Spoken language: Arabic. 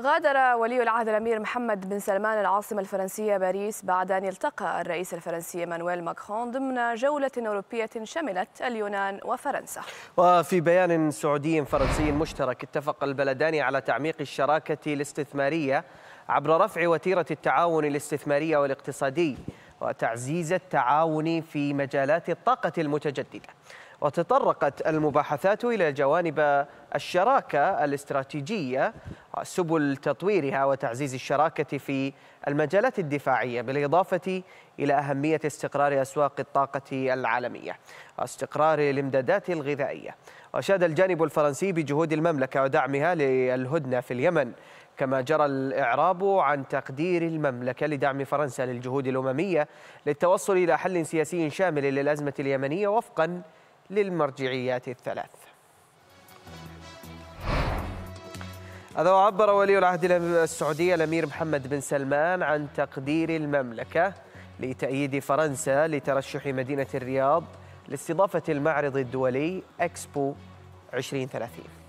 غادر ولي العهد الأمير محمد بن سلمان العاصمة الفرنسية باريس بعد أن التقى الرئيس الفرنسي مانويل ماكرون ضمن جولة أوروبية شملت اليونان وفرنسا وفي بيان سعودي فرنسي مشترك اتفق البلدان على تعميق الشراكة الاستثمارية عبر رفع وتيرة التعاون الاستثماري والاقتصادي وتعزيز التعاون في مجالات الطاقة المتجددة وتطرقت المباحثات إلى جوانب الشراكة الاستراتيجية سبل تطويرها وتعزيز الشراكة في المجالات الدفاعية بالإضافة إلى أهمية استقرار أسواق الطاقة العالمية واستقرار الإمدادات الغذائية وشاد الجانب الفرنسي بجهود المملكة ودعمها للهدنة في اليمن كما جرى الإعراب عن تقدير المملكة لدعم فرنسا للجهود الأممية للتوصل إلى حل سياسي شامل للأزمة اليمنية وفقا للمرجعيات الثلاث هذا عبر ولي العهد السعودي الأمير محمد بن سلمان عن تقدير المملكة لتأييد فرنسا لترشح مدينة الرياض لاستضافة المعرض الدولي أكسبو 2030